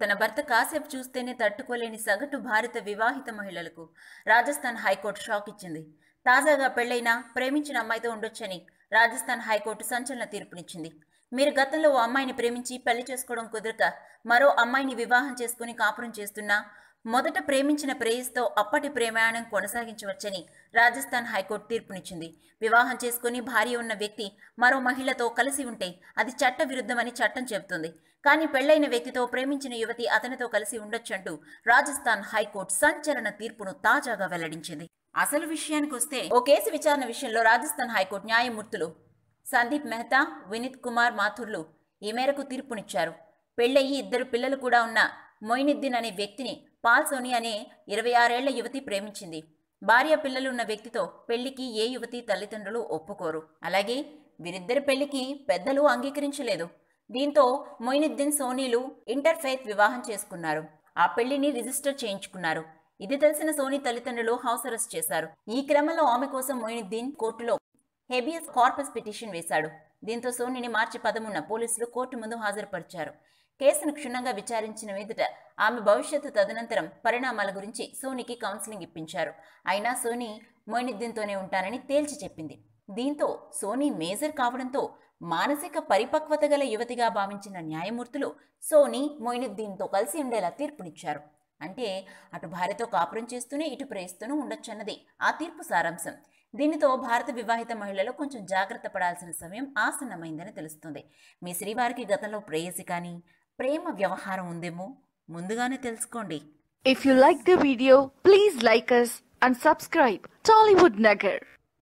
తన భర్త కాసేపు చూస్తేనే తట్టుకోలేని సగటు భారత వివాహిత మహిళలకు రాజస్థాన్ హైకోర్టు షాక్ ఇచ్చింది తాజాగా పెళ్లైన ప్రేమించిన అమ్మాయితో ఉండొచ్చని రాజస్థాన్ హైకోర్టు సంచలన తీర్పునిచ్చింది మీరు గతంలో ఓ అమ్మాయిని ప్రేమించి పెళ్లి చేసుకోవడం కుదరక మరో అమ్మాయిని వివాహం చేసుకుని కాపురం చేస్తున్నా మొదట ప్రేమించిన ప్రేయస్తో అప్పటి ప్రేమాయణం కొనసాగించవచ్చని రాజస్థాన్ హైకోర్టు తీర్పునిచ్చింది వివాహం చేసుకుని భార్య ఉన్న వ్యక్తి మరో మహిళతో కలిసి ఉంటే అది చట్ట విరుద్ధమని చట్టం చెబుతుంది కానీ పెళ్లైన వ్యక్తితో ప్రేమించిన యువతి అతనితో కలిసి ఉండొచ్చంటూ రాజస్థాన్ హైకోర్టు సంచలన తీర్పును తాజాగా వెల్లడించింది అసలు విషయానికి వస్తే ఓ కేసు విచారణ విషయంలో రాజస్థాన్ హైకోర్టు న్యాయమూర్తులు సందీప్ మెహతా వినీత్ కుమార్ మాథుర్లు ఈ మేరకు తీర్పునిచ్చారు పెళ్లయ్యి ఇద్దరు పిల్లలు కూడా ఉన్న మొయినుద్దీన్ అనే వ్యక్తిని పాల్ సోని అనే ఇరవై ఆరేళ్ల యువతి ప్రేమించింది భార్య పిల్లలు ఉన్న వ్యక్తితో పెళ్లికి ఏ యువతి తల్లిదండ్రులు ఒప్పుకోరు అలాగే వీరిద్దరి పెళ్లికి పెద్దలు అంగీకరించలేదు దీంతో మొయినుద్దీన్ సోనీలు ఇంటర్ఫెయిత్ వివాహం చేసుకున్నారు ఆ పెళ్లిని రిజిస్టర్ చేయించుకున్నారు ఇది తెలిసిన సోనీ తల్లిదండ్రులు హౌస్ అరెస్ట్ చేశారు ఈ క్రమంలో ఆమె కోసం మొయినుద్దీన్ కోర్టులో హెబియస్ కార్పస్ పిటిషన్ వేశాడు దీంతో సోనిని మార్చి పదమున్న పోలీసులు కోర్టు ముందు హాజరుపరిచారు కేసును క్షుణ్ణంగా విచారించిన మీదుట ఆమె భవిష్యత్తు తదనంతరం పరిణామాల గురించి సోనికి కౌన్సిలింగ్ ఇప్పించారు అయినా సోని మొయినుద్దీన్తోనే ఉంటానని తేల్చి చెప్పింది దీంతో సోనీ మేజర్ కావడంతో మానసిక పరిపక్వత గల యువతిగా భావించిన న్యాయమూర్తులు సోనీ మొయినుద్దీన్తో కలిసి ఉండేలా తీర్పునిచ్చారు అంటే అటు భార్యతో కాపురం చేస్తూనే ఇటు ప్రేయిస్తూనూ ఉండొచ్చన్నది ఆ తీర్పు సారాంశం దీనితో భారత వివాహిత మహిళలు కొంచెం జాగ్రత్త పడాల్సిన సమయం ఆసన్నమైందని తెలుస్తుంది మీ శ్రీవారికి గతంలో ప్రేయసి కానీ ప్రేమ వ్యవహారం ఉందేమో ముందుగానే తెలుసుకోండి if you like the video please like and subscribe Tollywood Nagar